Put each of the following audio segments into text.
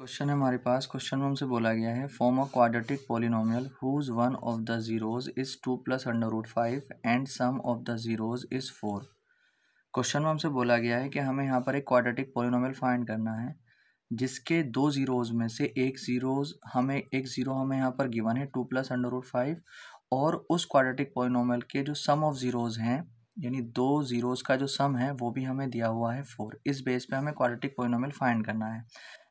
question है हमारे पास question में हमसे बोला गया है form of quadratic polynomial whose one of the zeros is two plus under root five and sum of the zeros is four question में हमसे बोला गया है कि हमें यहाँ पर एक क्वाड्रेटिक पॉलिनोमियल फाइंड करना है जिसके दो ज़ीरोज़ में से एक ज़ीरोज़ हमें एक ज़ीरो हमें यहाँ पर गिवन है two plus under root five और उस क्वाड्रेटिक पॉलिनोमियल के जो सम ऑफ ज़ीरोज़ हैं यानी दो ज़ीरोज़ का जो सम है वो भी हमें दिया हुआ है फोर इस बेस पे हमें क्वाड्रेटिक पॉलिनोमियल फाइंड करना है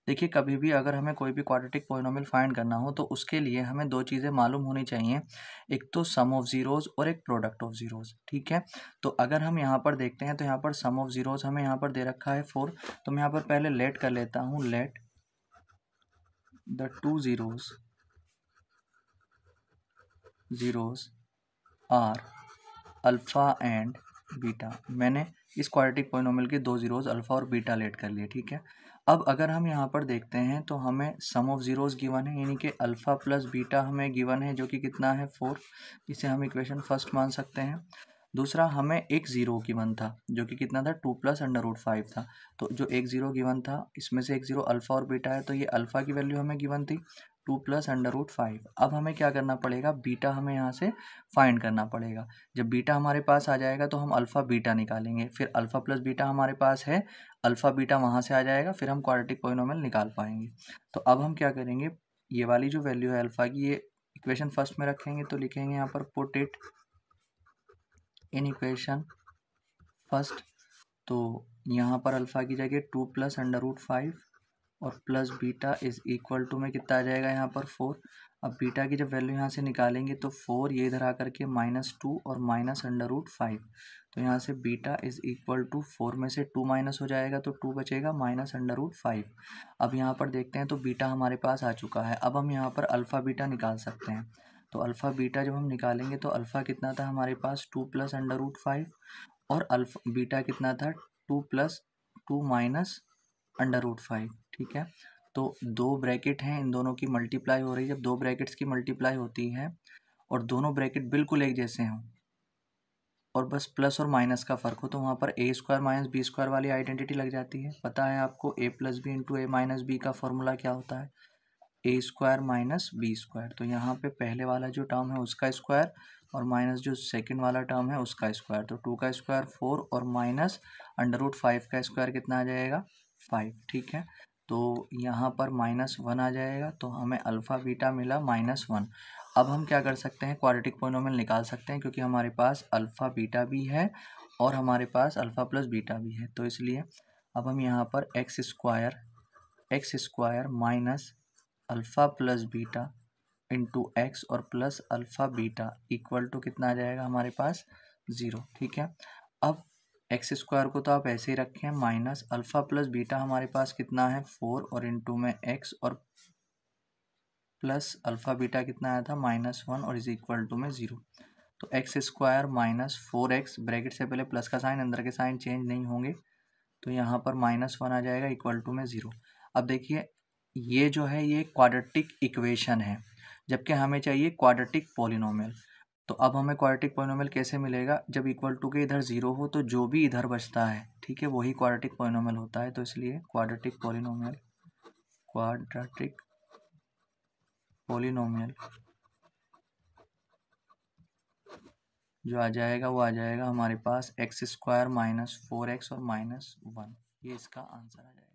देखिए कभी भी अगर हमें कोई भी क्वाड्रेटिक पॉलिनोमियल फाइंड करना हो तो उसके लिए हमें दो चीज़ें मालूम होनी चाहिए एक तो सम ऑफ ज़ीरोज़ और एक प्रोडक्ट ऑफ ज़ीरोज़ ठीक है तो अगर हम यहाँ पर देखते हैं तो यहाँ पर सम ऑफ ज़ीरोज़ हमें यहाँ पर दे रखा है फोर तो मैं यहाँ पर पहले लेट कर लेता हूँ let the two zeros zeros are alpha and beta मैंने इस क्वाड्रेटिक पॉलिनोमियल के दो ज़ीरोज़ अल्फ़ा और बीटा लेट कर लिए ठीक है अब अगर हम यहाँ पर देखते हैं तो हमें सम ऑफ ज़ीरोज़ गिवन है यानी कि अल्फ़ा प्लस बीटा हमें गिवन है जो कि कितना है फोर इसे हम इक्वेशन फर्स्ट मान सकते हैं दूसरा हमें एक ज़ीरो गिवन था जो कि कितना था two plus under root five था तो जो एक ज़ीरो गिवन था इसमें से एक ज़ीरो अल्फ़ा और बीटा है तो ये अल्फ़ा की वैल्यू हमें गिवन थी two plus under root five अब हमें क्या करना पड़ेगा बीटा हमें यहाँ से फाइंड करना पड़ेगा जब बीटा हमारे पास आ जाएगा तो हम अल्फ़ा बीटा निकालेंगे फिर अल्फ़ा प्लस बीटा हमारे पास है अल्फ़ा बीटा वहाँ से आ जाएगा फिर हम क्वाड्रेटिक पॉलिनोमियल निकाल पाएंगे तो अब हम क्या करेंगे ये वाली जो वैल्यू है अल्फ़ा की ये इक्वेशन फर्स्ट में रखेंगे तो लिखेंगे यहाँ पर put it in equation first तो यहाँ पर अल्फ़ा की जगह two plus under root five और plus beta is equal to में कितना आ जाएगा यहाँ पर फोर अब बीटा की जब वैल्यू यहाँ से निकालेंगे तो फोर ये इधर आकर के माइनस टू और माइनस अंडर रूट फाइव तो यहाँ से beta is equal to four में से टू माइनस हो जाएगा तो टू बचेगा माइनस अंडर रूट फाइव अब यहाँ पर देखते हैं तो बीटा हमारे पास आ चुका है अब हम यहाँ पर अल्फ़ा बीटा निकाल सकते हैं तो अल्फ़ा बीटा जब हम निकालेंगे तो अल्फ़ा कितना था हमारे पास two plus under root five और अल्फ़ा बीटा कितना था two plus two minus under root five ठीक है तो दो ब्रैकेट हैं इन दोनों की मल्टीप्लाई हो रही है जब दो ब्रैकेट्स की मल्टीप्लाई होती है और दोनों ब्रैकेट बिल्कुल एक जैसे हों और बस प्लस और माइनस का फ़र्क हो तो वहाँ पर A square minus B square वाली आइडेंटिटी लग जाती है पता है आपको A plus B into A minus B का फॉर्मूला क्या होता है A square minus B square तो यहाँ पे पहले वाला जो टर्म है उसका स्क्वायर और माइनस जो सेकंड वाला टर्म है उसका स्क्वायर तो टू का स्क्वायर फोर और माइनस अंडर रूट फाइव का स्क्वायर कितना आ जाएगा फाइव ठीक है तो यहाँ पर माइनस वन आ जाएगा तो हमें अल्फ़ा बीटा मिला माइनस वन अब हम क्या कर सकते हैं क्वाड्रेटिक पोलिनोमियल निकाल सकते हैं क्योंकि हमारे पास अल्फ़ा बीटा भी है और हमारे पास अल्फ़ा प्लस बीटा भी है तो इसलिए अब हम यहाँ पर X square X square minus alpha plus beta into X और plus alpha beta equal to कितना आ जाएगा हमारे पास ज़ीरो ठीक है अब एक्स स्क्वायर को तो आप ऐसे ही रखें माइनस अल्फ़ा प्लस बीटा हमारे पास कितना है फोर और टू में एक्स और प्लस अल्फ़ा बीटा कितना आया था माइनस वन और इज इक्वल टू में ज़ीरो तो X square minus four X bracket से पहले प्लस का साइन अंदर के साइन चेंज नहीं होंगे तो यहाँ पर माइनस वन आ जाएगा इक्वल टू में ज़ीरो अब देखिए ये जो है ये क्वाड्रेटिक इक्वेशन है जबकि हमें चाहिए क्वाड्रेटिक पोलिनोमियल तो अब हमें क्वाड्रेटिक पोइनोमल कैसे मिलेगा जब इक्वल टू के इधर ज़ीरो हो तो जो भी इधर बचता है ठीक है वही क्वाड्रेटिक पोइनोमल होता है तो इसलिए क्वाड्रेटिक पोलिनोमल क्वाड्रेटिक पोलिनोमल जो आ जाएगा वो आ जाएगा हमारे पास X square minus four X और माइनस वन ये इसका आंसर आ जाएगा